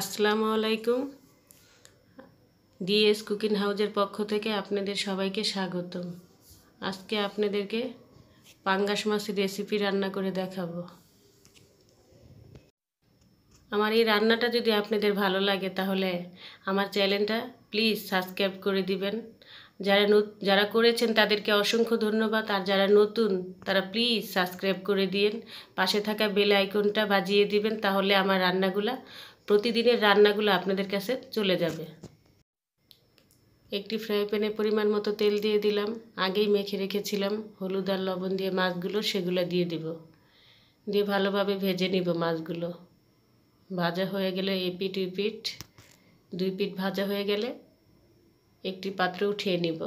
আসসালামু আলাইকুম DS cooking হাউজের পক্ষ থেকে আপনাদের সবাইকে স্বাগতম আজকে আপনাদেরকে পাঙ্গাস মাছের রেসিপি রান্না করে দেখাবো আমার এই রান্নাটা যদি আপনাদের ভালো লাগে তাহলে আমার চ্যানেলটা প্লিজ সাবস্ক্রাইব করে দিবেন যারা যারা করেছেন তাদেরকে অসংখ্য ধন্যবাদ আর যারা নতুন তারা প্লিজ সাবস্ক্রাইব করে দিয়েন পাশে থাকা বেল আইকনটা বাজিয়ে দিবেন তাহলে আমার রান্নাগুলা প্রতিদিনের রান্নাগুলো আপনাদের কাছে চলে যাবে একটি ফ্রাই প্যানে পরিমাণ মতো তেল দিয়ে দিলাম আগেই মেখে রেখেছিলাম হলুদ আর লবণ দিয়ে মাছগুলো সেগুলো দিয়ে দিব দিয়ে ভালোভাবে ভেজে নিব মাছগুলো ভাজা হয়ে গেলে এপিট উইপিট দুই পিট ভাজা হয়ে গেলে একটি পাত্রে উঠিয়ে নিব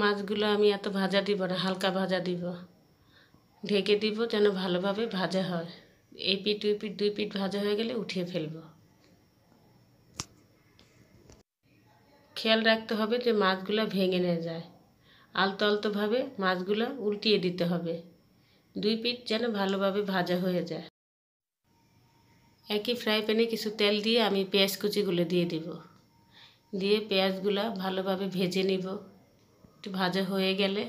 মাছগুলো আমি এত ভাজা দিব না হালকা ভাজা দিব ঢেকে দিব যেন ভালোভাবে ভাজা হয় এই পিঠ দুই পিঠ দুই পিঠ ভাজা হয়ে গেলে উঠিয়ে ফেলব খেয়াল রাখতে হবে যে মাছগুলো ভেঙে না যায় আলতো আলতোভাবে মাছগুলো উল্টিয়ে দিতে হবে দুই পিঠ যেন ভালোভাবে ভাজা হয়ে যায় একই ফ্রাই প্যানে কিছু তেল দিয়ে আমি পেঁয়াজ কুচিগুলো দিয়ে দিব দিয়ে পেঁয়াজগুলো ভালোভাবে ভেজে নিব একটু ভাজা হয়ে গেলে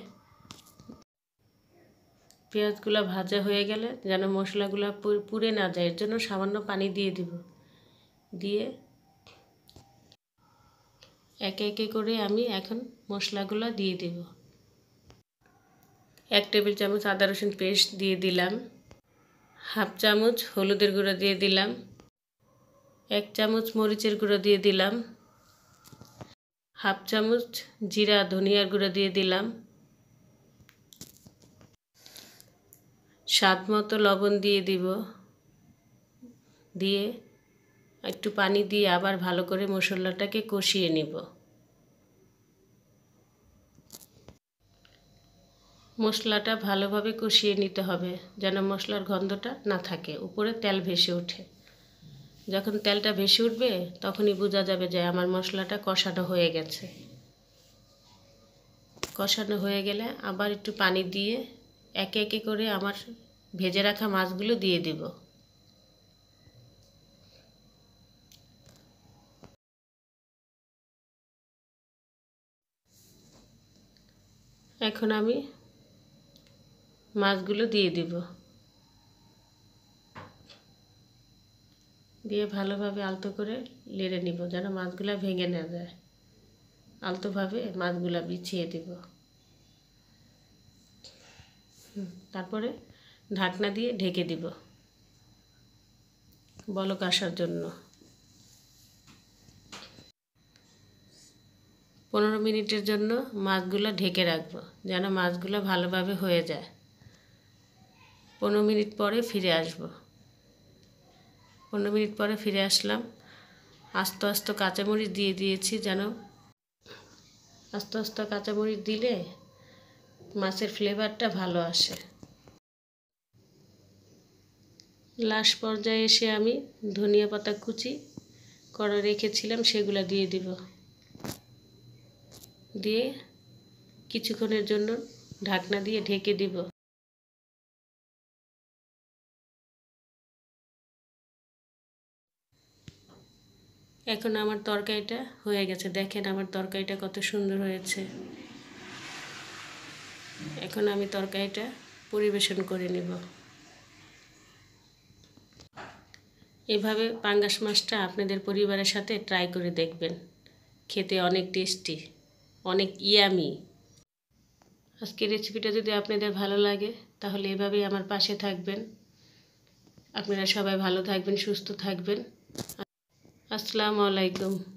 পেঁয়াজগুলো ভাজা হয়ে গেলে যেন মশলাগুলো পুড়ে না যায় এর জন্য সামান্য পানি দিয়ে দিব দিয়ে একে একে করে আমি এখন মশলাগুলো দিয়ে দেব এক টেবিল চামচ আদা রসুন পেস্ট দিয়ে দিলাম হাফ চামচ হলুদের গুঁড়ো দিয়ে দিলাম এক চামচ মরিচের গুঁড়ো দিয়ে দিলাম হাফ চামচ জিরা ধনিয়ার গুঁড়ো দিয়ে দিলাম স্বাদ মতো লবণ দিয়ে দিব দিয়ে একটু পানি দিয়ে আবার ভালো করে মশলাটাকে কষিয়ে নিব মশলাটা ভালোভাবে কষিয়ে নিতে হবে যেন মশলার গন্ধটা না থাকে উপরে তেল ভেসে ওঠে যখন তেলটা ভেসে উঠবে তখনই বোঝা যাবে যে আমার মশলাটা কষানো হয়ে গেছে কষানো হয়ে গেলে আবার একটু পানি দিয়ে একে একে করে আমার ভেজে রাখা মাছগুলো দিয়ে দিব এখন আমি মাছগুলো দিয়ে দিব দিয়ে ভালোভাবে আলতো করে লেড়ে নিব যেন মাছগুলা ভেঙে না যায় আলতোভাবে মাছগুলা বিছিয়ে দেবো তারপরে ঢাকনা দিয়ে ঢেকে দিব বলক আসার জন্য পনেরো মিনিটের জন্য মাছগুলো ঢেকে রাখবো যেন মাছগুলো ভালোভাবে হয়ে যায় পনেরো মিনিট পরে ফিরে আসব পনেরো মিনিট পরে ফিরে আসলাম আস্তে আস্তে কাঁচামরিচ দিয়ে দিয়েছি যেন আস্তে আস্তে কাঁচামরিচ দিলে মাছের ফ্লেভারটা ভালো আসে লাস্ট পর্যায়ে এসে আমি ধনিয়া পাতা কুচি করে রেখেছিলাম সেগুলো দিয়ে দিব দিয়ে কিছুক্ষণের জন্য ঢাকনা দিয়ে ঢেকে দিব এখন আমার তরকারিটা হয়ে গেছে দেখেন আমার তরকারিটা কত সুন্দর হয়েছে এখন আমি তরকারিটা পরিবেশন করে নেব এভাবে পাঙ্গাস মাছটা আপনাদের পরিবারের সাথে ট্রাই করে দেখবেন খেতে অনেক টেস্টি অনেক ইয়ামি আজকের রেসিপিটা যদি আপনাদের ভালো লাগে তাহলে এভাবেই আমার পাশে থাকবেন আপনারা সবাই ভালো থাকবেন সুস্থ থাকবেন আসসালামু আলাইকুম